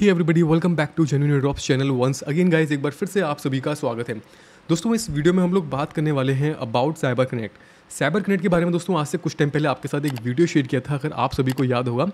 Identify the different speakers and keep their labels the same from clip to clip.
Speaker 1: He everybody welcome back to Genuine Drops channel once again guys एक बार फिर से आप सभी का स्वागत है दोस्तों इस वीडियो में हम लोग बात करने वाले हैं about Cyber Connect Cyber Connect के बारे में दोस्तों आज से कुछ टाइम पहले आपके साथ एक वीडियो शेयर किया था अगर आप सभी को याद होगा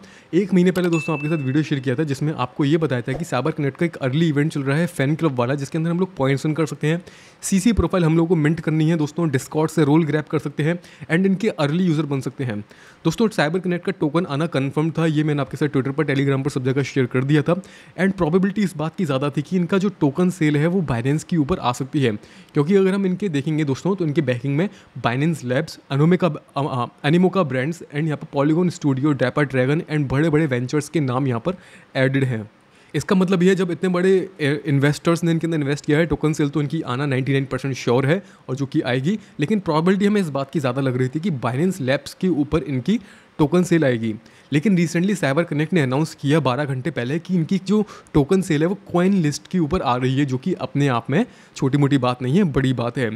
Speaker 1: एक महीने पहले दोस्तों आपके साथ वीडियो शेयर किया था जिसमें आपको ये बताया था कि साइबर कनेक्ट का एक अर्ली इवेंट चल रहा है फैन क्लब वाला जिसके अंदर हम लोग पॉइंट्स अर्न कर सकते हैं सीसी प्रोफाइल हम लोग को मिंट करनी है दोस्तों डिस्कॉट से रोल ग्रैप कर सकते हैं एंड इनके अर्ली यूज़र बन सकते हैं दोस्तों साइबर कनेक्ट का टोकन आना कन्फर्म था ये मैंने आपके साथ ट्विटर पर टेलीग्राम पर सब जगह शेयर कर दिया था एंड प्रॉबिलिटी इस बात की ज़्यादा थी कि इनका जो टोकन सेल है वो बाइनेंस के ऊपर आ सकती है क्योंकि अगर हम इनके देखेंगे दोस्तों तो इनके बैकिंग में Binance Lab Animoca Animoca Animoca Brands and यहाँ पर Polygon Studios Depa Dragon and बड़े बड़े वेंचर्स के नाम यहाँ पर एडिड हैं इसका मतलब यह है जब इतने बड़े इन्वेस्टर्स ने इनके अंदर इन्वेस्ट किया है टोकन सेल तो इनकी आना 99 परसेंट श्योर है और जो कि आएगी लेकिन प्रॉबिलिटी हमें इस बात की ज़्यादा लग रही थी कि बाइनेंस लैब्स के ऊपर इनकी टोकन सेल आएगी लेकिन रिसेंटली साइबर कनेक्ट ने अनाउंस किया बारह घंटे पहले कि इनकी जो टोकन सेल है वो कॉइन लिस्ट के ऊपर आ रही है जो कि अपने आप में छोटी मोटी बात नहीं है बड़ी बात है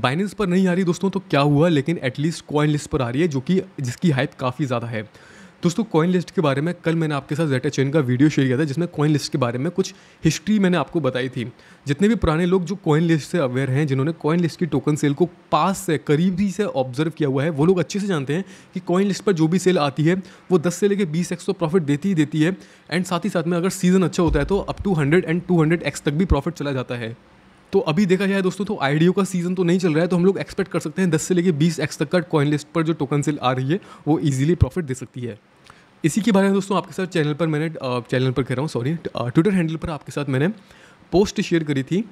Speaker 1: बाइनेंस पर नहीं आ रही दोस्तों तो क्या हुआ लेकिन एटलीस्ट कॉइन लिस्ट पर आ रही है जो कि जिसकी हाइप काफ़ी ज़्यादा है दोस्तों कॉइन लिस्ट के बारे में कल मैंने आपके साथ जेटा चेन का वीडियो शेयर किया था जिसमें कॉइन लिस्ट के बारे में कुछ हिस्ट्री मैंने आपको बताई थी जितने भी पुराने लोग जो कॉइन लिस्ट से अवेयर हैं जिन्होंने कॉइन लिस्ट की टोकन सेल को पास से करीब ही से ऑब्जर्व किया हुआ है वो लोग अच्छे से जानते हैं कि कॉइन लिस्ट पर जो भी सेल आती है वो दस से लेकर बीस एक्स तो प्रॉफिट देती ही देती है एंड साथ ही साथ में अगर सीज़न अच्छा होता है तो up to hundred and two hundred x तक भी प्रॉफिट चला जाता है तो अभी देखा जाए दोस्तों तो आईडीओ का सीज़न तो नहीं चल रहा है तो हम लोग एक्सपेक्ट कर सकते हैं दस से लेकर बीस एक्स तक का कॉइन लिस्ट पर जो टोकन सेल आ रही है वो ईजिली प्रॉफिट दे सकती है इसी के बारे में दोस्तों आपके साथ चैनल पर मैंने चैनल पर कह रहा हूँ सॉरी ट्विटर हैंडल पर आपके साथ मैंने पोस्ट शेयर करी थी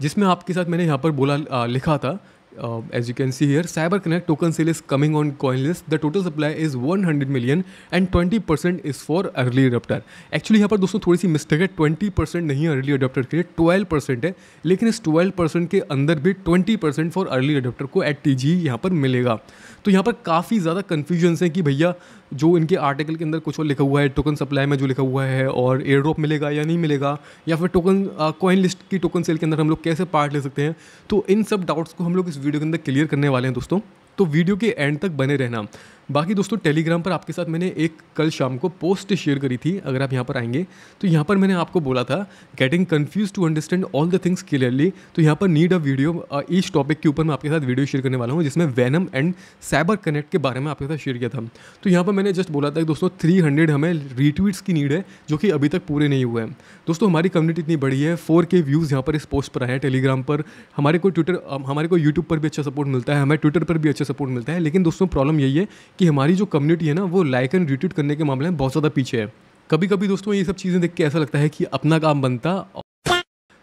Speaker 1: जिसमें आपके साथ मैंने यहाँ पर बोला लिखा था Uh, as you can see here, CyberConnect token sale is coming on CoinList. The total supply is 100 million and 20% is for early adopter actually यहाँ पर दोस्तों थोड़ी सी मिस्टेक है 20% नहीं है अर्ली अडप्टर के लिए 12% है लेकिन इस 12% के अंदर भी 20% फॉर अर्ली अडप्टर को एट टी जी यहाँ पर मिलेगा तो यहाँ पर काफ़ी ज़्यादा कन्फ्यूजन्स हैं कि भैया जो इनके आर्टिकल के अंदर कुछ और लिखा हुआ है टोकन सप्लाई में जो लिखा हुआ है और एयर ड्रॉप मिलेगा या नहीं मिलेगा या फिर टोकन कॉइन लिस्ट की टोकन सेल के अंदर हम लोग कैसे पार्ट ले सकते हैं तो इन सब डाउट्स को हम लोग इस वीडियो के अंदर क्लियर करने वाले हैं दोस्तों तो वीडियो के एंड तक बने रहना बाकी दोस्तों टेलीग्राम पर आपके साथ मैंने एक कल शाम को पोस्ट शेयर करी थी अगर आप यहाँ पर आएंगे तो यहाँ पर मैंने आपको बोला था getting confuse to understand all the things clearly तो यहाँ पर नीड अ वीडियो इस टॉपिक के ऊपर मैं आपके साथ वीडियो शेयर करने वाला हूँ जिसमें वैनम एंड साइबर कनेक्ट के बारे में आपके साथ शेयर किया था तो यहाँ पर मैंने जस्ट बोला था कि दोस्तों थ्री हमें रीट्वीट्स की नीड है जो कि अभी तक पूरे नहीं हुए हैं दोस्तों हमारी कम्युनिटी इतनी बड़ी है फोर के व्यूज़ यहाँ पर इस पोस्ट पर आए हैं टेलीग्राम पर हमारे को ट्विटर हमारे को यूट्यूब पर भी अच्छा सपोर्ट मिलता है हमें ट्विटर पर भी अच्छा सपोर्ट मिलता है लेकिन दोस्तों प्रॉब्लम यही है कि हमारी जो कम्युनिटी है ना वो लाइक एंड रिट्वीट करने के मामले में बहुत ज़्यादा पीछे है कभी कभी दोस्तों ये सब चीज़ें देख के ऐसा लगता है कि अपना काम बनता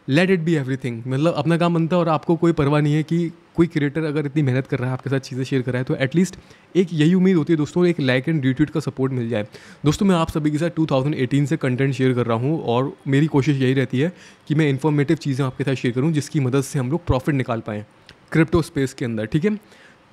Speaker 1: लेट इट बी एवरीथिंग मतलब अपना काम बनता और आपको कोई परवाह नहीं है कि कोई क्रिएटर अगर इतनी मेहनत कर रहा है आपके साथ चीज़ें शेयर कर रहा है तो एटलीस्ट एक यही उम्मीद होती है दोस्तों एक लाइक एंड रिट्वीट का सपोर्ट मिल जाए दोस्तों मैं आप सभी के साथ 2018 से कंटेंट शेयर कर रहा हूँ और मेरी कोशिश यही रहती है कि मैं इन्फॉर्मेटिव चीज़ें आपके साथ शेयर करूँ जिसकी मदद से हम लोग प्रॉफिट निकाल पाएँ क्रिप्टो स्पेस के अंदर ठीक है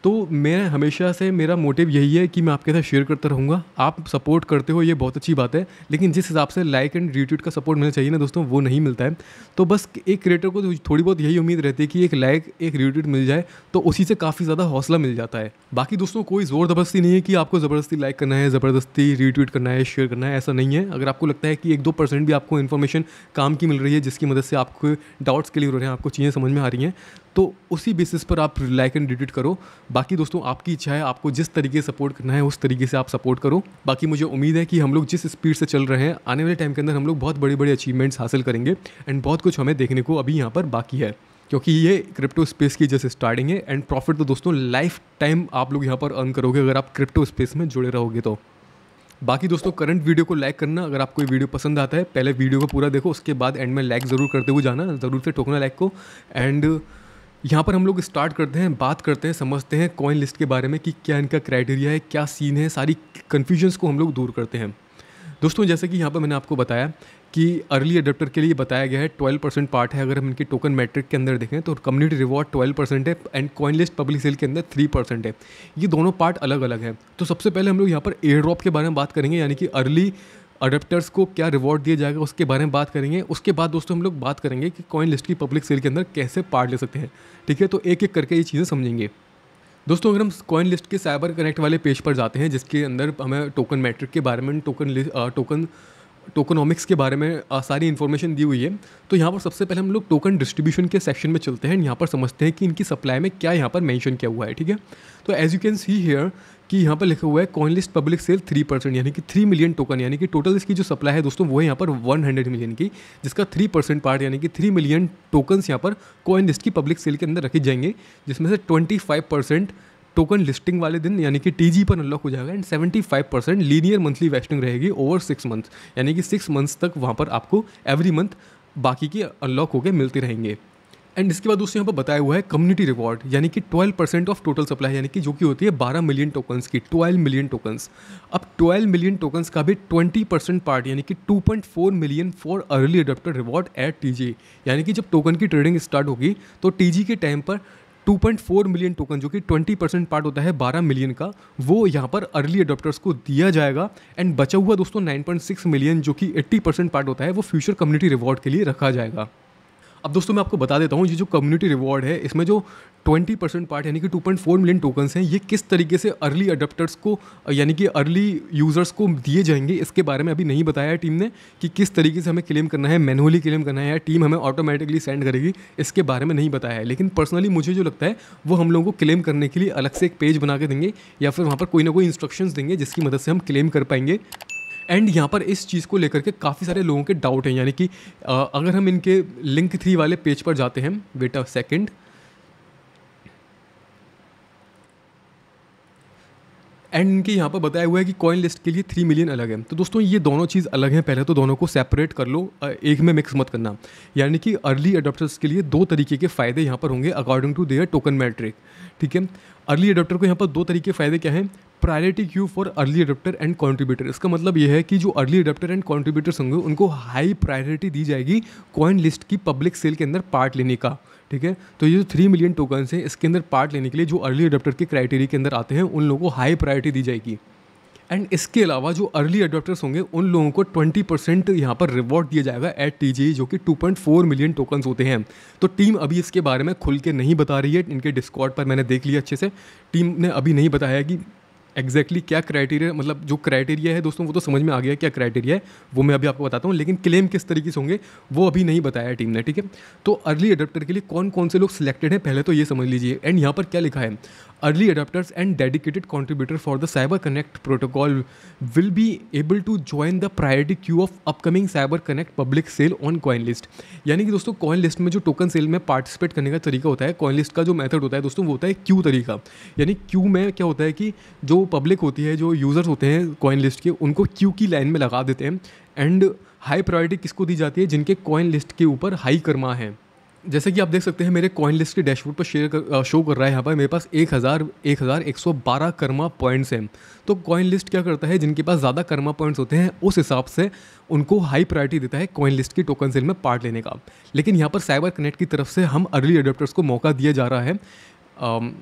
Speaker 1: तो मैं हमेशा से मेरा मोटिव यही है कि मैं आपके साथ शेयर करता रहूँगा आप सपोर्ट करते हो ये बहुत अच्छी बात है लेकिन जिस हिसाब से लाइक एंड रिट्वीट का सपोर्ट मिलना चाहिए ना दोस्तों वो नहीं मिलता है तो बस एक क्रिएटर को थोड़ी बहुत यही उम्मीद रहती है कि एक लाइक एक रिट्वीट मिल जाए तो उसी से काफ़ी ज़्यादा हौसला मिल जाता है बाकी दोस्तों कोई ज़ोर ज़बरदस्ती नहीं है कि आपको ज़बरदस्ती लाइक करना है ज़बरदस्ती रीट्वीट करना है शेयर करना है ऐसा नहीं है अगर आपको लगता है कि एक दो परसेंट भी आपको इन्फॉर्मेशन काम की मिल रही है जिसकी मदद से आपको डाउट्स क्लियर हो रहे हैं आपको चीज़ें समझ में आ रही हैं तो उसी बेसिस पर आप लाइक एंड डिडिट करो बाकी दोस्तों आपकी इच्छा है आपको जिस तरीके से सपोर्ट करना है उस तरीके से आप सपोर्ट करो बाकी मुझे उम्मीद है कि हम लोग जिस स्पीड से चल रहे हैं आने वाले टाइम के अंदर हम लोग बहुत बड़े बड़े अचीवमेंट्स हासिल करेंगे एंड बहुत कुछ हमें देखने को अभी यहाँ पर बाकी है क्योंकि ये क्रिप्टो स्पेस की जैसे स्टार्टिंग है एंड प्रॉफिट तो दोस्तों लाइफ टाइम आप लोग यहाँ पर अर्न करोगे अगर आप क्रिप्टो स्पेस में जुड़े रहोगे तो बाकी दोस्तों करंट वीडियो को लाइक करना अगर आपको ये वीडियो पसंद आता है पहले वीडियो को पूरा देखो उसके बाद एंड में लाइक ज़रूर करते हुए जाना ज़रूर से ठोकना लाइक को एंड यहाँ पर हम लोग स्टार्ट करते हैं बात करते हैं समझते हैं कॉइन लिस्ट के बारे में कि क्या इनका क्राइटेरिया है क्या सीन है सारी कन्फ्यूजन्स को हम लोग दूर करते हैं दोस्तों जैसे कि यहाँ पर मैंने आपको बताया कि अर्ली अडोप्टर के लिए बताया गया है 12 परसेंट पार्ट है अगर हम इनके टोकन मैट्रिक के अंदर देखें तो कम्युनिटी रिवॉर्ड 12 परसेंट है and coin list public sale के अंदर 3 परसेंट है ये दोनों पार्ट अलग अलग है तो सबसे पहले हम लोग यहाँ पर एयर ड्रॉप के बारे में बात करेंगे यानी कि अर्ली अडप्टर्स को क्या रिवॉर्ड दिया जाएगा उसके बारे में बात करेंगे उसके बाद दोस्तों हम लोग बात करेंगे कि कॉइन लिस्ट की पब्लिक सेल के अंदर कैसे पार्ट ले सकते हैं ठीक है तो एक एक करके ये चीज़ें समझेंगे दोस्तों अगर हम कॉइन लिस्ट के साइबर कनेक्ट वाले पेज पर जाते हैं जिसके अंदर हमें टोकन मैट्रिक के बारे में टोकन टोकन टोकनॉमिक्स के बारे में सारी इन्फॉर्मेशन दी हुई है तो यहाँ पर सबसे पहले हम लोग टोकन डिस्ट्रीब्यूशन के सेक्शन में चलते हैं यहाँ पर समझते हैं कि इनकी सप्लाई में क्या यहाँ पर मेंशन किया हुआ है ठीक है तो as you can see here कि यहाँ पर लिखा हुआ है coin list public sale three percent यानी कि थ्री मिलियन टोकन यानी कि टोटल इसकी जो सप्लाई है दोस्तों वो है यहाँ पर वन हंड्रेड मिलियन की जिसका थ्री परसेंट पार्ट यानी कि थ्री मिलियन टोकन्स यहाँ पर कॉइन लिस्ट की पब्लिक सेल के अंदर रखे जाएंगे जिसमें से twenty five percent token listing वाले दिन यानी कि टी पर अनलॉक हो जाएगा and seventy five percent linear monthly vesting रहेगी ओवर सिक्स मंथ यानी कि सिक्स मंथ्स तक वहाँ पर आपको एवरी मंथ बाकी के अनलॉक होकर मिलते रहेंगे एंड इसके बाद उसने यहाँ पर बताया हुआ है कम्युनिटी रिवॉर्ड यानी कि 12 परसेंट ऑफ टोटल सप्लाई यानी कि जो कि होती है 12 मिलियन टोकन्स की 12 मिलियन टोकन्स अब 12 मिलियन टोकन्स का भी 20 परसेंट पार्ट यानी कि 2.4 million for early adopter reward at T यानी कि जब टोकन की ट्रेडिंग स्टार्ट होगी तो टी के टाइम पर 2.4 मिलियन टोकन जो कि 20 परसेंट पार्ट होता है 12 मिलियन का वो यहाँ पर अर्ली अडोप्टर्स को दिया जाएगा एंड बचा हुआ दोस्तों 9.6 मिलियन जो कि 80 परसेंट पार्ट होता है वो फ्यूचर कम्युनिटी रिवॉर्ड के लिए रखा जाएगा अब दोस्तों मैं आपको बता देता हूँ ये जो कम्युनिटी रिवॉर्ड है इसमें जो 20 परसेंट पार्ट यानी कि 2.4 मिलियन टोकन्स हैं ये किस तरीके से अर्ली अडप्टर्स को यानी कि अर्ली यूज़र्स को दिए जाएंगे इसके बारे में अभी नहीं बताया है टीम ने कि किस तरीके से हमें क्लेम करना है मैनुअली क्लेम करना है या टीम हमें ऑटोमेटिकली सेंड करेगी इसके बारे में नहीं बताया है लेकिन पर्सनली मुझे जो लगता है वो हम लोगों को क्लेम करने के लिए अलग से एक पेज बना के देंगे या फिर वहाँ पर कोई ना कोई इंस्ट्रक्शंस देंगे जिसकी मदद से हम क्लेम कर पाएंगे एंड यहाँ पर इस चीज़ को लेकर के काफ़ी सारे लोगों के डाउट हैं यानी कि अगर हम इनके लिंक थ्री वाले पेज पर जाते हैं वेट अ सेकेंड एंड इनके यहाँ पर बताया हुआ है कि कॉइन लिस्ट के लिए थ्री मिलियन अलग है तो दोस्तों ये दोनों चीज़ अलग हैं पहले तो दोनों को सेपरेट कर लो एक में मिक्स मत करना यानी कि अर्ली अडोप्टर्स के लिए दो तरीके के फ़ायदे यहाँ पर होंगे according to their token metric ठीक है अर्ली अडोप्टर को यहाँ पर दो तरीके फ़ायदे क्या हैं priority queue for early adopter and contributor इसका मतलब यह है कि जो अर्ली अडोप्टर एंड कॉन्ट्रीब्यूटर्स होंगे उनको हाई प्रायोरिटी दी जाएगी कॉइन लिस्ट की पब्लिक सेल के अंदर पार्ट लेने का ठीक है तो ये जो थ्री मिलियन टोकन्स हैं इसके अंदर पार्ट लेने के लिए जो अर्ली अडोप्टर के क्राइटेरिया के अंदर आते हैं उन लोगों को हाई प्रायोरिटी दी जाएगी एंड इसके अलावा जो अर्ली अडोप्टर्स होंगे उन लोगों को 20 परसेंट यहाँ पर रिवॉर्ड दिया जाएगा एट टी e, जो कि 2.4 मिलियन टोकन्स होते हैं तो टीम अभी इसके बारे में खुल के नहीं बता रही है इनके डिस्कॉर्ड पर मैंने देख लिया अच्छे से टीम ने अभी नहीं बताया कि एग्जैक्टली exactly क्या क्राइटेरिया मतलब जो क्राइटेरिया है दोस्तों वो तो समझ में आ गया क्या क्राइटेरिया है वो मैं अभी आपको बताता हूँ लेकिन क्लेम किस तरीके से होंगे वो अभी नहीं बताया टीम ने ठीक है तो अर्ली अडेप्टर के लिए कौन कौन से लोग सिलेक्टेड हैं पहले तो ये समझ लीजिए एंड यहाँ पर क्या लिखा है early adopters and dedicated contributor for the cyber connect protocol will be able to join the priority queue of upcoming cyber connect public sale on coin list यानी कि दोस्तों कॉइन लिस्ट में जो टोकन सेल में participate करने का तरीका होता है कॉइन लिस्ट का जो मेथड होता है दोस्तों वो होता है क्यू तरीका यानी क्यू में क्या होता है कि जो पब्लिक होती है जो यूज़र्स होते हैं कॉइन लिस्ट के उनको क्यू की लाइन में लगा देते हैं एंड हाई प्रायोरिटी किसको दी जाती है जिनके कॉइन लिस्ट के ऊपर हाई कर्मा है जैसे कि आप देख सकते हैं मेरे कॉइन लिस्ट के डैशबोर्ड पर शेयर शो कर रहा है यहाँ पर मेरे पास एक हज़ार एक हज़ार एक सौ बारह कर्मा पॉइंट्स हैं तो कॉइन लिस्ट क्या करता है जिनके पास ज़्यादा कर्मा पॉइंट्स होते हैं उस हिसाब से उनको हाई प्रायोरिटी देता है कॉइन लिस्ट की टोकन सेल में पार्ट लेने का लेकिन यहाँ पर साइबर कनेक्ट की तरफ से हम अर्ली अडोप्टर्स को मौका दिया जा रहा है आम,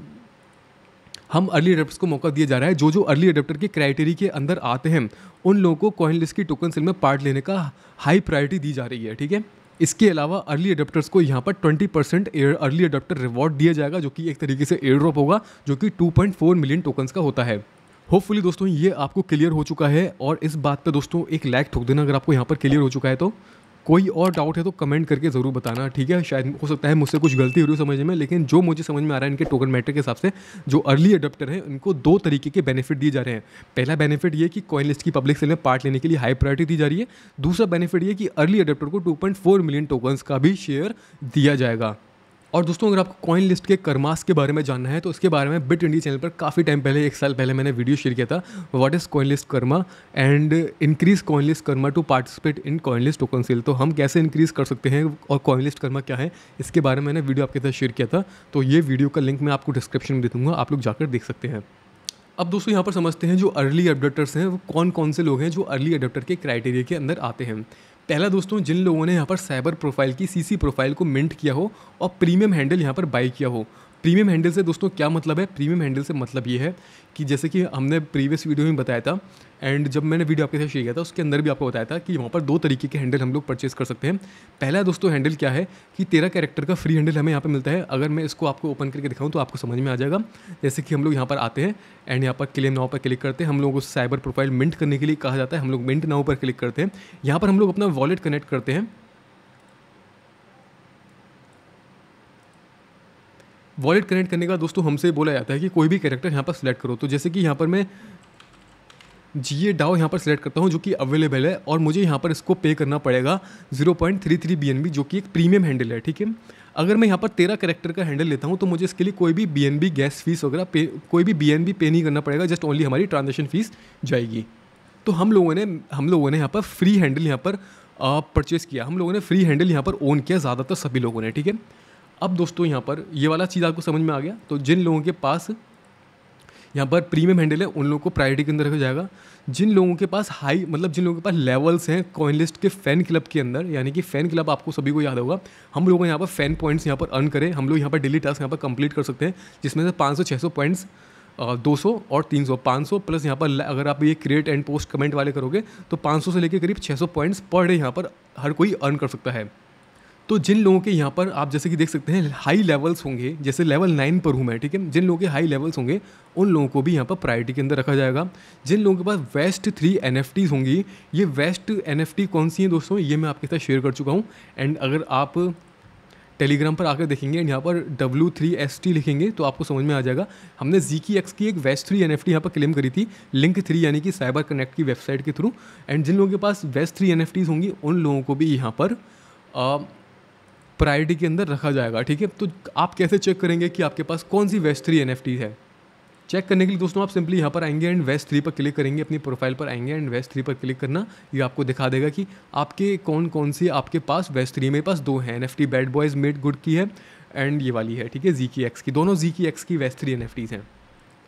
Speaker 1: हम अर्ली अडेप्टर्स को मौका दिया जा रहा है जो जो अर्ली अडेप्टर के क्राइटेरिया के अंदर आते हैं उन लोगों को कॉइन लिस्ट की टोकन सेल में पार्ट लेने का हाई प्रायोरिटी दी जा रही है ठीक है इसके अलावा अर्ली अडोप्टर्स को यहाँ पर twenty percent early adopter reward दिया जाएगा जो कि एक तरीके से एयर ड्रॉप होगा जो कि 2.4 मिलियन टोकन्स का होता है होपफुली दोस्तों ये आपको क्लियर हो चुका है और इस बात पे दोस्तों एक लैक ठोक देना अगर आपको यहाँ पर क्लियर हो चुका है तो कोई और डाउट है तो कमेंट करके ज़रूर बताना ठीक है शायद हो सकता है मुझसे कुछ गलती हो रही हो समझ में लेकिन जो मुझे समझ में आ रहा है इनके टोकन मैटर के हिसाब से जो अर्ली अडप्टर हैं उनको दो तरीके के बेनिफिट दिए जा रहे हैं पहला बेनिफिट ये कि कॉइन लिस्ट की पब्लिक सेल में पार्ट लेने के लिए हाई प्रायोरिटी दी जा रही है दूसरा बेनिफिट ये कि अर्ली अडप्टर को टू मिलियन टोकन्स का भी शेयर दिया जाएगा और दोस्तों अगर आपको कॉइन लिस्ट के करमास के बारे में जानना है तो उसके बारे में बिट इंडिया चैनल पर काफ़ी टाइम पहले एक साल पहले मैंने वीडियो शेयर किया था what is coin list karma and increase coin list karma to participate in coin list token sale तो हम कैसे इंक्रीज़ कर सकते हैं और कॉइन लिस्ट कर्मा क्या है इसके बारे में मैंने वीडियो आपके साथ शेयर किया था तो ये वीडियो का लिंक मैं आपको डिस्क्रिप्शन में दे दूँगा आप लोग जाकर देख सकते हैं अब दोस्तों यहाँ पर समझते हैं जो अर्ली अडप्टर्स हैं वो कौन कौन से लोग हैं जो अर्ली अडप्टर के क्राइटेरिया के अंदर आते हैं पहला दोस्तों जिन लोगों ने यहाँ पर साइबर प्रोफाइल की सीसी प्रोफाइल को मिंट किया हो और प्रीमियम हैंडल यहाँ पर बाई किया हो प्रीमियम हैंडल से दोस्तों क्या मतलब है प्रीमियम हैंडल से मतलब ये है कि जैसे कि हमने प्रीवियस वीडियो में बताया था एंड जब मैंने वीडियो आपके साथ शेयर किया था उसके अंदर भी आपको बताया था कि वहाँ पर दो तरीके के हैंडल हम लोग परचेस कर सकते हैं पहला दोस्तों हैंडल क्या है कि तेरह कैरेक्टर का फ्री हैंडल हमें यहाँ पर मिलता है अगर मैं इसको आपको ओपन करके दिखाऊँ तो आपको समझ में आ जाएगा जैसे कि हम लोग यहाँ पर आते हैं एंड यहाँ पर क्लेम नाव पर क्लिक करते हैं हम लोगों को साइबर प्रोफाइल मिंट करने के लिए कहा जाता है हम लोग मिंट नाव पर क्लिक करते हैं यहाँ पर हम लोग अपना वॉलेट कनेक्ट करते हैं वॉलेट कनेक्ट करने का दोस्तों हमसे बोला जाता है कि कोई भी कैरेक्टर यहाँ पर सिलेक्ट करो तो जैसे कि यहाँ पर मैं जी ए डाओ यहाँ पर सिलेक्ट करता हूँ जो कि अवेलेबल है और मुझे यहाँ पर इसको पे करना पड़ेगा zero point three three B N B जो कि एक प्रीमियम हैंडल है ठीक है अगर मैं यहाँ पर तेरह करेक्टर का हैंडल लेता हूँ तो मुझे इसके लिए कोई भी B N B gas fees वगैरह पे कोई भी बी एन बी पे नहीं करना पड़ेगा जस्ट ओनली हमारी ट्रांजेक्शन फीस जाएगी तो हम लोगों ने हम लोगों ने यहाँ पर फ्री हैंडल यहाँ पर परचेज़ किया हम लोगों ने फ्री हैंडल यहाँ पर ओन किया ज़्यादातर सभी लोगों ने ठीक है अब दोस्तों यहाँ पर ये वाला चीज़ आपको समझ में आ गया तो जिन लोगों के पास यहाँ पर प्रीमियम हैंडल है उन लोगों को प्रायोरिटी के अंदर रखा जाएगा जिन लोगों के पास हाई मतलब जिन लोगों के पास लेवल्स हैं कॉइन लिस्ट के फ़ैन क्लब के अंदर यानी कि फ़ैन क्लब आपको सभी को याद होगा हम लोगों यहाँ पर फ़ैन पॉइंट्स यहाँ पर अर्न करें हम लोग यहाँ पर डेली टास्क यहाँ पर कंप्लीट कर सकते हैं जिसमें से पाँच सौ छः सौ पॉइंट्स दो सौ और तीन सौ पाँच सौ प्लस यहाँ पर अगर आप ये क्रिएट एंड पोस्ट कमेंट वाले करोगे तो पाँच सौ से लेकर करीब छः सौ पॉइंट्स पर डे यहाँ पर हर कोई अर्न कर सकता है तो जिन लोगों के यहाँ पर आप जैसे कि देख सकते हैं हाई लेवल्स होंगे जैसे लेवल नाइन पर हूँ मैं ठीक है जिन लोगों के हाई लेवल्स होंगे उन लोगों को भी यहाँ पर प्रायोरिटी के अंदर रखा जाएगा जिन लोगों के पास वेस्ट थ्री एन होंगी ये वेस्ट एन कौन सी हैं दोस्तों ये मैं आपके साथ शेयर कर चुका हूँ एंड अगर आप टेलीग्राम पर आकर देखेंगे एंड यहाँ पर डब्ल्यू थ्री एस टी लिखेंगे तो आपको समझ में आ जाएगा हमने जी की एक्स की एक वेस्ट थ्री एन एफ टी यहाँ पर क्लेम करी थी लिंक थ्री यानी कि साइबर कनेक्ट की वेबसाइट के थ्रू एंड जिन लोगों के पास वेस्ट थ्री एन एफ टीज़ होंगी उन लोगों को भी यहाँ पर प्रायोरिटी के अंदर रखा जाएगा ठीक है तो आप कैसे चेक करेंगे कि आपके पास कौन सी वेस्ट थ्री एन है चेक करने के लिए दोस्तों आप सिंपली यहाँ पर आएंगे एंड वेस्ट थ्री पर क्लिक करेंगे अपनी प्रोफाइल पर आएंगे एंड वेस्ट थ्री पर क्लिक करना ये आपको दिखा देगा कि आपके कौन कौन सी आपके पास वेस्ट थ्री मेरे पास दो हैं N F T bad boys made good की है एंड ये वाली है ठीक है जी की एक्स की दोनों जी की एक्स की वेस्ट थ्री एन एफ टीज़ हैं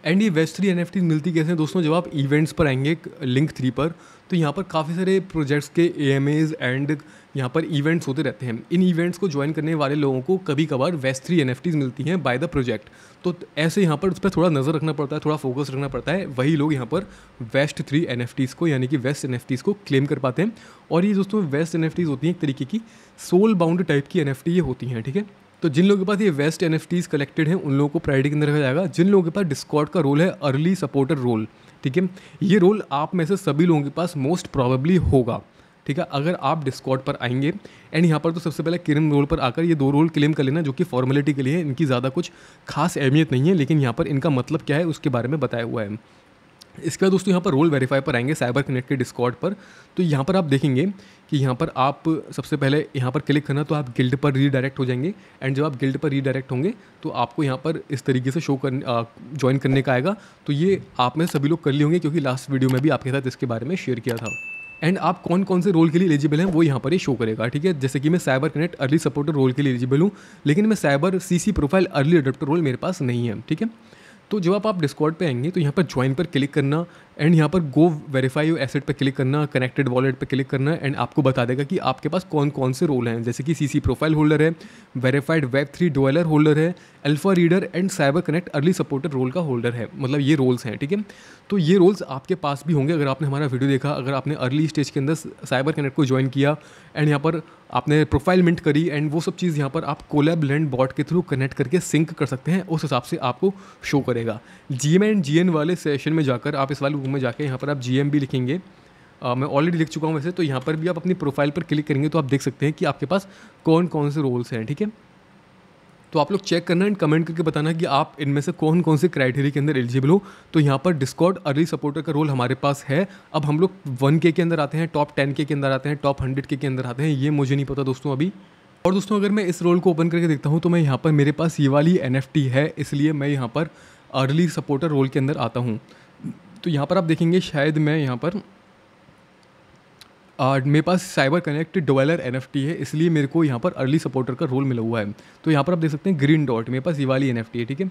Speaker 1: एंड ये वेस्ट थ्री एन मिलती कैसे हैं दोस्तों जब आप इवेंट्स पर आएंगे लिंक थ्री पर तो यहाँ पर काफ़ी सारे प्रोजेक्ट्स के ए एम एज एंड यहाँ पर इवेंट्स होते रहते हैं इन इवेंट्स को ज्वाइन करने वाले लोगों को कभी कभार वेस्ट थ्री एन मिलती हैं बाय द प्रोजेक्ट तो ऐसे यहाँ पर उस पर थोड़ा नज़र रखना पड़ता है थोड़ा फोकस रखना पड़ता है वही लोग यहाँ पर वेस्ट थ्री एन को यानी कि वेस्ट एन को क्लेम कर पाते हैं और ये दोस्तों वेस्ट एन होती हैं एक तरीके की सोल बाउंड टाइप की एन ये होती हैं ठीक है तो जिन लोगों के पास ये वेस्ट एन कलेक्टेड हैं उन लोगों को प्रायोरिटी के अंदर रखा जाएगा जिन लोगों के पास डिस्कॉर्ड का रोल है अर्ली सपोर्टर रोल ठीक है ये रोल आप में से सभी लोगों के पास मोस्ट प्रॉबेबली होगा ठीक है अगर आप डिस्कॉर्ड पर आएंगे एंड यहाँ पर तो सबसे पहले किरण रोल पर आकर ये दो रोल क्लेम कर लेना जो कि फॉर्मेलिटी के लिए इनकी ज़्यादा कुछ खास अहमियत नहीं है लेकिन यहाँ पर इनका मतलब क्या है उसके बारे में बताया हुआ है इसके बाद दोस्तों यहाँ पर रोल वेरीफाई पर आएंगे साइबर कनेक्ट के डिस्कॉर्ड पर तो यहाँ पर आप देखेंगे कि यहाँ पर आप सबसे पहले यहाँ पर क्लिक करना तो आप गिल्ड पर रीडायरेक्ट हो जाएंगे एंड जब आप गिल्ड पर रीडायरेक्ट होंगे तो आपको यहाँ पर इस तरीके से शो कर ज्वाइन करने का आएगा तो ये आप में सभी लोग कर लिए होंगे क्योंकि लास्ट वीडियो में भी आपके साथ इसके बारे में शेयर किया था एंड आप कौन कौन से रोल के लिए एलिजिबल हैं वो यहाँ पर ही शो करेगा ठीक है जैसे कि मैं cyber connect early supporter role के लिए एलिजिबल हूँ लेकिन मैं cyber CC profile early adopter role मेरे पास नहीं है ठीक है तो जब आप डिस्कॉर्ड पे आएंगे तो यहाँ पर ज्वाइन पर क्लिक करना एंड यहाँ पर गो वेरीफाई यू एसेट पर क्लिक करना कनेक्टेड वॉलेट पर क्लिक करना एंड आपको बता देगा कि आपके पास कौन कौन से रोल हैं जैसे कि सीसी प्रोफाइल होल्डर है verified web three dollar holder है alpha reader and cyber connect early supported role का होल्डर है मतलब ये रोल्स हैं ठीक है तो ये रोल्स आपके पास भी होंगे अगर आपने हमारा वीडियो देखा अगर आपने अर्ली स्टेज के अंदर साइबर कनेक्ट को ज्वाइन किया एंड यहाँ पर आपने प्रोफाइल मिंट करी एंड वो सब चीज़ यहाँ पर आप कोलैब लैंड बॉट के थ्रू कनेक्ट करके सिंक कर सकते हैं उस हिसाब से आपको शो करेगा G M and G N वाले सेशन में जाकर आप इस वाले लॉग में जाके यहाँ पर आप जी भी लिखेंगे आ, मैं ऑलरेडी लिख चुका हूँ वैसे तो यहाँ पर भी आप अपनी प्रोफाइल पर क्लिक करेंगे तो आप देख सकते हैं कि आपके पास कौन कौन से रोल्स हैं ठीक है तो आप लोग चेक करना एंड कमेंट करके बताना कि आप इनमें से कौन कौन से क्राइटेरिया के अंदर एलिजिबल हो तो यहाँ पर डिस्कॉर्ड अर्ली सपोर्टर का रोल हमारे पास है अब हम लोग वन के के अंदर आते हैं टॉप टेन के के अंदर आते हैं टॉप हंड्रेड के के अंदर आते हैं ये मुझे नहीं पता दोस्तों अभी और दोस्तों अगर मैं इस रोल को ओपन करके देखता हूँ तो मैं यहाँ पर मेरे पास ये वाली एन है इसलिए मैं यहाँ पर अर्ली सपोर्टर रोल के अंदर आता हूँ तो यहाँ पर आप देखेंगे शायद मैं यहाँ पर मेरे पास साइबर कनेक्ट डोवेलर एन है इसलिए मेरे को यहाँ पर अर्ली सपोर्टर का रोल मिला हुआ है तो यहाँ पर आप देख सकते हैं ग्रीन डॉट मेरे पास ये वाली एन है ठीक है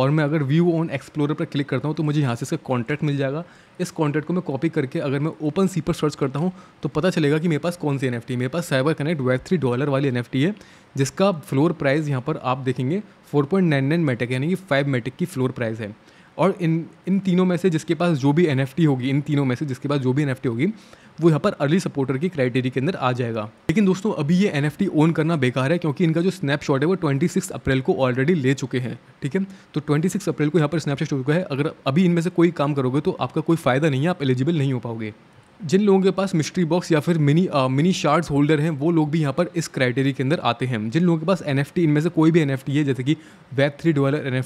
Speaker 1: और मैं अगर व्यू ऑन एक्सप्लोरर पर क्लिक करता हूँ तो मुझे यहाँ से इसका कॉन्टैक्ट मिल जाएगा इस कॉन्टैक्ट को मैं कॉपी करके अगर मैं ओपन सी पर सर्च करता हूँ तो पता चलेगा कि मेरे पास कौन सी एन है मेरे पास cyber connect web three dollar वाली एन है जिसका फ्लोर प्राइस यहाँ पर आप देखेंगे four point nine nine matic यानी कि फाइव मेटिक की फ्लोर प्राइस है और इन इन तीनों में से जिसके पास जो भी एन होगी इन तीनों में से जिसके पास जो भी एन होगी वो यहाँ पर अर्ली सपोर्टर की क्राइटेरिया के अंदर आ जाएगा लेकिन दोस्तों अभी ये एन ओन करना बेकार है क्योंकि इनका जो स्नैपशॉट है वो 26 अप्रैल को ऑलरेडी ले चुके हैं ठीक है तो 26 अप्रैल को यहाँ पर स्नैपशॉट हो चुका है अगर अभी इनमें से कोई काम करोगे तो आपका कोई फ़ायदा नहीं है आप एलिजिबल नहीं हो पाओगे जिन लोगों के पास मिस्ट्री बॉक्स या फिर mini ah, mini shorts holder हैं वो लोग भी यहाँ पर इस क्राइटेरिया के अंदर आते हैं जिन लोगों के पास एन इनमें से कोई भी एन है जैसे कि web three dollar N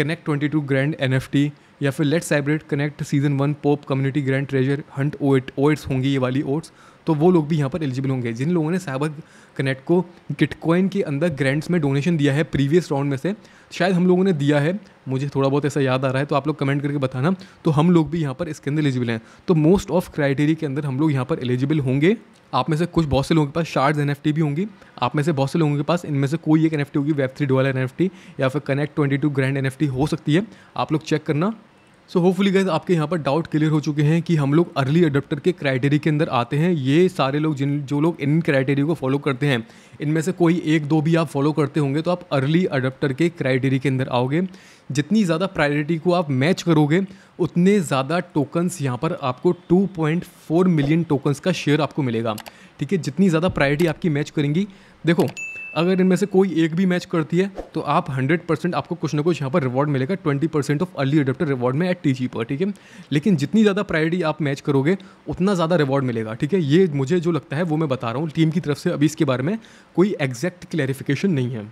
Speaker 1: connect twenty two grand N F T या फिर let celebrate connect season one pop community grand treasure hunt OAT OATs होंगी ये वाली ओट्स तो वो लोग भी यहाँ पर एलिजिबल होंगे जिन लोगों ने साइबर कनेक्ट को गिटकॉइन के अंदर ग्रैंड्स में डोनेशन दिया है प्रीवियस राउंड में से शायद हम लोगों ने दिया है मुझे थोड़ा बहुत ऐसा याद आ रहा है तो आप लोग कमेंट करके बताना तो हम लोग भी यहाँ पर इसके अंदर एलिजिबल हैं तो मोस्ट ऑफ क्राइटेरिया के अंदर हम लोग यहाँ पर एलिजिबल होंगे आप में से कुछ बहुत से लोगों के पास शार्ड्स एन भी होंगी आप में से बहुत से लोगों के पास इनमें से कोई एक एन होगी वेब थ्री डोल एन या फिर connect twenty two grand N हो सकती है आप लोग चेक करना सो होपफुली गैस आपके यहाँ पर डाउट क्लियर हो चुके हैं कि हम लोग अर्ली अडोप्टर के क्राइटेरिया के अंदर आते हैं ये सारे लोग जिन जो लोग इन क्राइटेरिया को फॉलो करते हैं इनमें से कोई एक दो भी आप फॉलो करते होंगे तो आप अर्ली अडोप्टर के क्राइटेरिया के अंदर आओगे जितनी ज़्यादा प्रायोरिटी को आप मैच करोगे उतने ज़्यादा टोकन्स यहाँ पर आपको 2.4 मिलियन टोकन्स का शेयर आपको मिलेगा ठीक है जितनी ज़्यादा प्रायोरिटी आपकी मैच करेंगी देखो अगर इनमें से कोई एक भी मैच करती है तो आप 100 परसेंट आपको कुछ ना कुछ यहाँ पर रिवॉर्ड मिलेगा 20 percent of early adopter reward में एट टी पर ठीक है लेकिन जितनी ज़्यादा प्रायोरिटी आप मैच करोगे उतना ज़्यादा रिवॉर्ड मिलेगा ठीक है ये मुझे जो लगता है वो मैं बता रहा हूँ टीम की तरफ से अभी इसके बारे में कोई एग्जैक्ट क्लैरिफिकेशन नहीं है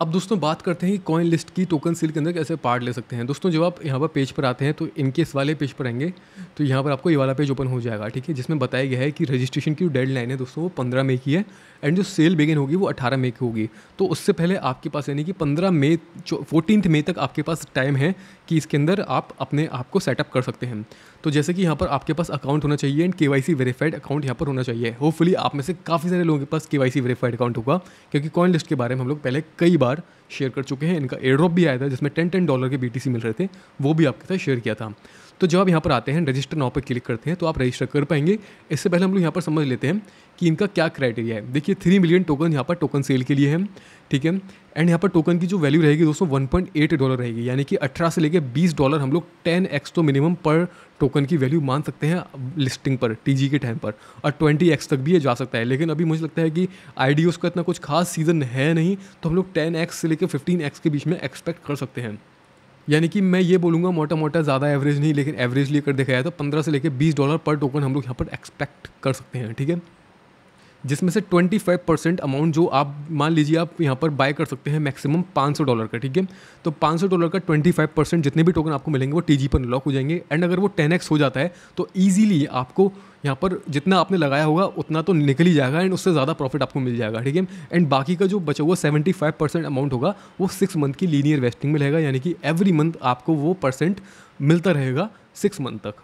Speaker 1: अब दोस्तों बात करते हैं कि कॉइन लिस्ट की टोकन सील के अंदर कैसे पार्ट ले सकते हैं दोस्तों जब आप यहाँ पर पेज पर आते हैं तो इनके इस वाले पेज पर आएंगे तो यहाँ पर आपको ये वाला पेज ओपन हो जाएगा ठीक है जिसमें बताया गया है कि रजिस्ट्रेशन की डेडलाइन है दोस्तों वो पंद्रह मई की है एंड जो सेल बिगिन होगी वो अठारह मई की होगी तो उससे पहले आपके पास यानी कि पंद्रह मई फोर्टीन मई तक आपके पास टाइम है कि इसके अंदर आप अपने आप को सेटअप कर सकते हैं तो जैसे कि यहाँ पर आपके पास अकाउंट होना चाहिए एंड के वाई सी वेरीफाइड अकाउंट यहाँ पर होना चाहिए होपफुली आप में से काफ़ी सारे लोगों के पास के वाई सी वेरीफाइड अकाउंट होगा क्योंकि कॉइन लिस्ट के बारे में हम लोग पहले कई बार बार शेयर कर चुके हैं इनका एयर ड्रॉप भी आया था जिसमें टेन टेन डॉलर के बी मिल रहे थे वो भी आपके साथ शेयर किया था तो जब आप यहाँ पर आते हैं रजिस्टर नाव पर क्लिक करते हैं तो आप रजिस्टर कर पाएंगे इससे पहले हम लोग यहाँ पर समझ लेते हैं कि इनका क्या क्राइटेरिया है देखिए थ्री मिलियन टोकन यहाँ पर टोकन सेल के लिए है ठीक है एंड यहाँ पर टोकन की जो वैल्यू रहेगी दोस्तों वन पॉइंट एट डॉलर रहेगी यानी कि अठारह से लेकर बीस डॉलर हम लोग टेन एक्स तो मिनिमम पर टोकन की वैल्यू मान सकते हैं लिस्टिंग पर टी के टाइम पर और ट्वेंटी एक्स तक भी ये जा सकता है लेकिन अभी मुझे लगता है कि आई का इतना कुछ खास सीज़न है नहीं तो हम लोग टेन एक्स से लेकर फिफ्टीन एक्स के बीच में एक्सपेक्ट कर सकते हैं यानी कि मैं ये बोलूँगा मोटा मोटा ज़्यादा एवरेज नहीं लेकिन एवरेज लेकर देखा जाए तो पंद्रह से लेकर बीस डॉलर पर टोकन हम लोग यहाँ पर एक्सपेक्ट कर सकते हैं ठीक है जिसमें से 25 परसेंट अमाउंट जो आप मान लीजिए आप यहाँ पर बाय कर सकते हैं मैक्सिमम 500 डॉलर का ठीक है तो 500 डॉलर का 25 परसेंट जितने भी टोकन आपको मिलेंगे वो टी पर लॉक हो जाएंगे एंड अगर वो 10x हो जाता है तो ईजिली आपको यहाँ पर जितना आपने लगाया होगा उतना तो निकल ही जाएगा एंड उससे ज़्यादा प्रॉफिट आपको मिल जाएगा ठीक है एंड बाकी का जो बचा हुआ सेवेंटी फाइव परसेंट अमाउंट होगा वो सिक्स मंथ की लीनियर वेस्टिंग में रहेगा यानी कि एवरी मंथ आपको वो परसेंट मिलता रहेगा सिक्स मंथ तक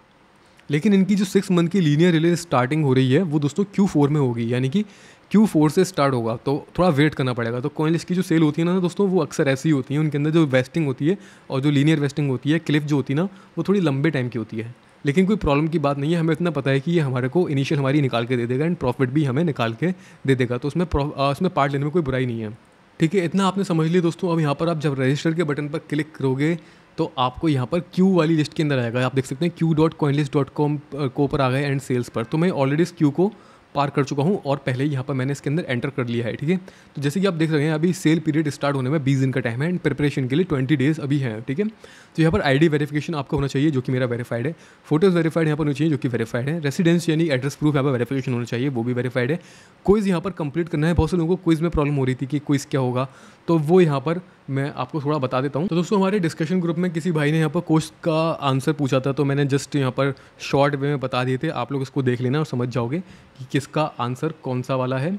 Speaker 1: लेकिन इनकी जो सिक्स मंथ की लीनियर रिले स्टार्टिंग हो रही है वो दोस्तों क्यू फोर में होगी यानी कि क्यू फोर से स्टार्ट होगा तो थोड़ा वेट करना पड़ेगा तो कॉइनलिस्ट की जो सेल होती है ना दोस्तों वो अक्सर ऐसी होती है उनके अंदर जो वेस्टिंग होती है और जो लीनियर वेस्टिंग होती है क्लिफ जो होती है ना वो थोड़ी लंबे टाइम की होती है लेकिन कोई प्रॉब्लम की बात नहीं है हमें इतना पता है कि ये हमारे को इनिशियल हमारी निकाल के दे देगा एंड प्रॉफिट भी हमें निकाल के दे देगा तो उसमें उसमें पार्ट लेने में कोई बुराई नहीं है ठीक है इतना आपने समझ लिया दोस्तों अब यहाँ पर आप जब रजिस्टर के बटन पर क्लिक करोगे तो आपको यहाँ पर क्यू वाली लिस्ट के अंदर आएगा आप देख सकते हैं Q dot coin list dot com को पर आ गए एंड सेल्स पर तो मैं ऑलरेडी इस क्यू को पार कर चुका हूँ और पहले यहाँ पर मैंने इसके अंदर एंटर कर लिया है ठीक है तो जैसे कि आप देख रहे हैं अभी सेल पीरियड स्टार्ट होने में बीस दिन का टाइम है एंड प्रिपरेशन के लिए ट्वेंटी डेज अभी है ठीक है तो यहाँ पर आईडी वेरिफिकेशन आपको होना चाहिए जो कि मेरा वेरीफाइड है फोटोज वेरीफाइड यहाँ पर होनी चाहिए जो कि वेरीफाइड है रेसिडेंस यानी एड्रेस प्रूफ यहाँ पर वेरीफिकेशन होना चाहिए वो भी वेरीफाइड है क्विज़ यहाँ पर कंप्लीट करना है बहुत से लोगों को क्विज़ में प्रॉब्लम हो रही थी कि क्विज़ क्या होगा तो वो यहाँ पर मैं आपको थोड़ा बता देता हूँ तो दोस्तों हमारे डिस्कशन ग्रुप में किसी भाई ने यहाँ पर क्वेश्चन का आंसर पूछा था तो मैंने जस्ट यहाँ पर शॉर्ट वे में बता दिए थे आप लोग इसको देख लेना और समझ जाओगे कि किसका आंसर कौन सा वाला है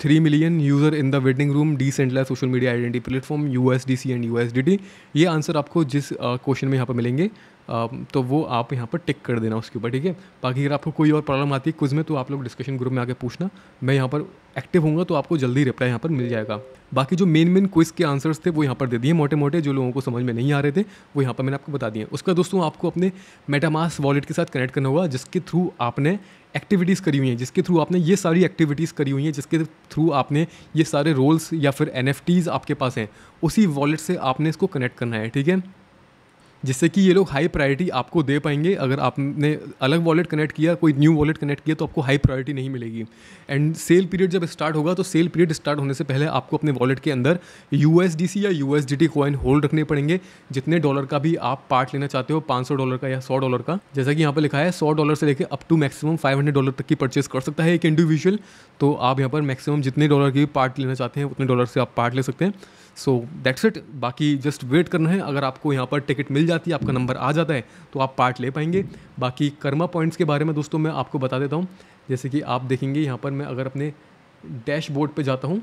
Speaker 1: three million user in the wedding room decentralize social media identity platform U S D C and U S D ये आंसर आपको जिस क्वेश्चन uh, में यहाँ पर मिलेंगे तो वो आप यहाँ पर टिक कर देना उसके ऊपर ठीक है बाकी अगर आपको कोई और प्रॉब्लम आती है कुछ में तो आप लोग डिस्कशन ग्रुप में आके पूछना मैं यहाँ पर एक्टिव होऊंगा तो आपको जल्दी रिप्लाई यहाँ पर मिल जाएगा बाकी जो मेन मेन क्विज के आंसर्स थे वो यहाँ पर दे दिए मोटे मोटे जो लोगों को समझ में नहीं आ रहे थे वो यहाँ पर मैंने आपको बता दिए उसका दोस्तों आपको अपने मेटामास वॉलेट के साथ कनेक्ट करना होगा जिसके थ्रू आपने एक्टिविटीज़ करी हुई हैं जिसके थ्रू आपने ये सारी एक्टिविटीज़ करी हुई हैं जिसके थ्रू आपने ये सारे रोल्स या फिर एन आपके पास हैं उसी वॉलेट से आपने इसको कनेक्ट करना है ठीक है जिससे कि ये लोग हाई प्रायोरिटी आपको दे पाएंगे अगर आपने अलग वॉलेट कनेक्ट किया कोई न्यू वॉलेट कनेक्ट किया तो आपको हाई प्रायोरिटी नहीं मिलेगी एंड सेल पीरियड जब स्टार्ट होगा तो सेल पीरियड स्टार्ट होने से पहले आपको अपने वॉलेट के अंदर यू या यू एस कॉइन होल्ड रखने पड़ेंगे जितने डॉलर का भी आप पार्ट लेना चाहते हो पाँच डॉलर का या सौ डॉलर का जैसा कि यहाँ पर लिखा है सौ डॉलर से लेकर up to maximum five hundred dollar तक की परचेज कर सकता है एक इंडिविजुअल तो आप यहाँ पर मैक्सिमम जितने डॉलर की पार्ट लेना चाहते हैं उतने डॉलर से आप पार्ट ले सकते हैं सो दैट्स इट बाकी जस्ट वेट करना है अगर आपको यहाँ पर टिकट मिल जाती है आपका नंबर आ जाता है तो आप पार्ट ले पाएंगे बाकी कर्मा पॉइंट्स के बारे में दोस्तों मैं आपको बता देता हूँ जैसे कि आप देखेंगे यहाँ पर मैं अगर अपने डैशबोर्ड पर जाता हूँ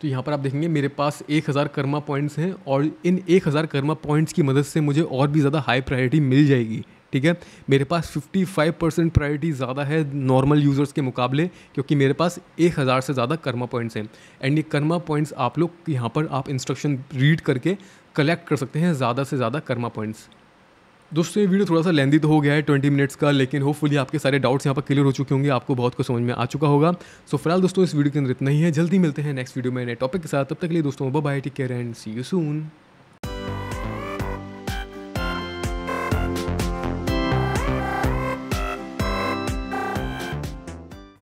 Speaker 1: तो यहाँ पर आप देखेंगे मेरे पास एक हज़ार कर्मा पॉइंट्स हैं और इन एक हज़ार कर्मा पॉइंट्स की मदद से मुझे और भी ज़्यादा हाई प्रायोरिटी मिल जाएगी ठीक है मेरे पास 55 परसेंट प्रायोरिटी ज़्यादा है नॉर्मल यूज़र्स के मुकाबले क्योंकि मेरे पास एक हज़ार से ज़्यादा कर्मा पॉइंट्स हैं एंड ये कर्मा पॉइंट्स आप लोग यहाँ पर आप इंस्ट्रक्शन रीड करके कलेक्ट कर सकते हैं ज़्यादा से ज़्यादा कर्मा पॉइंट्स दोस्तों ये वीडियो थोड़ा सा लेंदी तो हो गया है ट्वेंटी मिनट्स का लेकिन होपफुली आपके सारे डाउट्स यहाँ पर क्लियर हो चुके होंगे आपको बहुत कुछ समझ में आ चुका होगा सो so, फिलहाल दोस्तों इस वीडियो के अंदर इतना ही है जल्दी मिलते हैं नेक्स्ट वीडियो में नए टॉपिक के साथ तब तक के लिए दोस्तों bye take care and see you soon